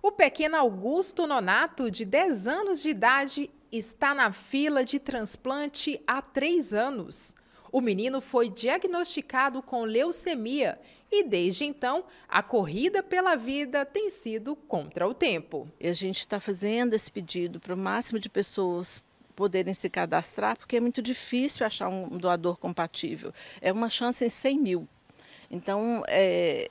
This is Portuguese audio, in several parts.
O pequeno Augusto Nonato, de 10 anos de idade, está na fila de transplante há três anos. O menino foi diagnosticado com leucemia e, desde então, a corrida pela vida tem sido contra o tempo. A gente está fazendo esse pedido para o máximo de pessoas poderem se cadastrar, porque é muito difícil achar um doador compatível. É uma chance em 100 mil. Então, é,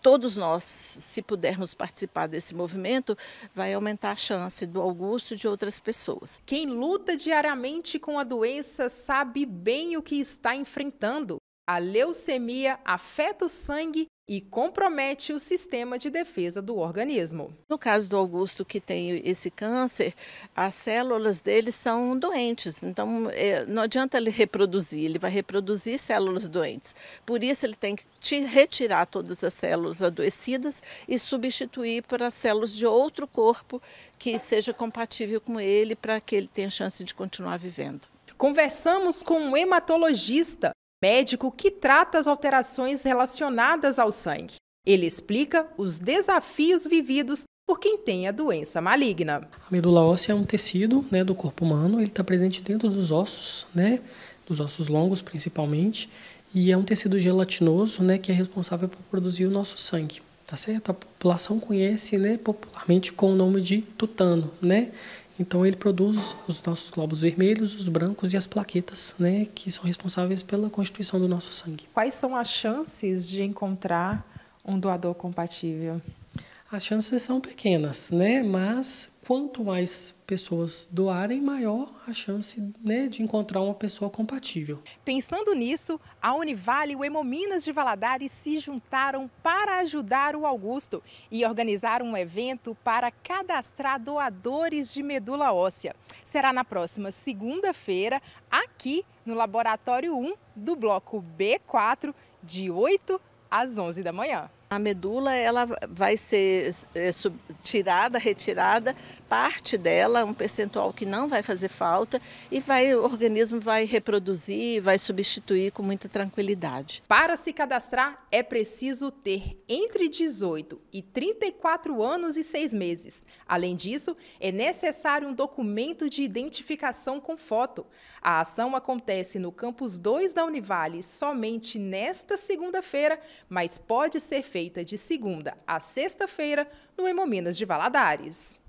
todos nós, se pudermos participar desse movimento, vai aumentar a chance do Augusto e de outras pessoas. Quem luta diariamente com a doença sabe bem o que está enfrentando. A leucemia afeta o sangue e compromete o sistema de defesa do organismo. No caso do Augusto, que tem esse câncer, as células dele são doentes, então é, não adianta ele reproduzir, ele vai reproduzir células doentes. Por isso, ele tem que retirar todas as células adoecidas e substituir para células de outro corpo que seja compatível com ele para que ele tenha chance de continuar vivendo. Conversamos com um hematologista médico que trata as alterações relacionadas ao sangue. Ele explica os desafios vividos por quem tem a doença maligna. A medula óssea é um tecido né, do corpo humano, ele está presente dentro dos ossos, né, dos ossos longos principalmente, e é um tecido gelatinoso né, que é responsável por produzir o nosso sangue. Tá certo? A população conhece né, popularmente com o nome de tutano, né? Então ele produz os nossos globos vermelhos, os brancos e as plaquetas, né, que são responsáveis pela constituição do nosso sangue. Quais são as chances de encontrar um doador compatível? As chances são pequenas, né, mas quanto mais pessoas doarem, maior a chance né, de encontrar uma pessoa compatível. Pensando nisso, a Univale e o Hemominas de Valadares se juntaram para ajudar o Augusto e organizar um evento para cadastrar doadores de medula óssea. Será na próxima segunda-feira, aqui no Laboratório 1 do Bloco B4, de 8 às 11 da manhã. A medula ela vai ser é, sub, tirada, retirada, parte dela, um percentual que não vai fazer falta e vai o organismo vai reproduzir, vai substituir com muita tranquilidade. Para se cadastrar é preciso ter entre 18 e 34 anos e 6 meses. Além disso, é necessário um documento de identificação com foto. A ação acontece no campus 2 da Univale somente nesta segunda-feira, mas pode ser feita feita de segunda a sexta-feira no Hemominas de Valadares.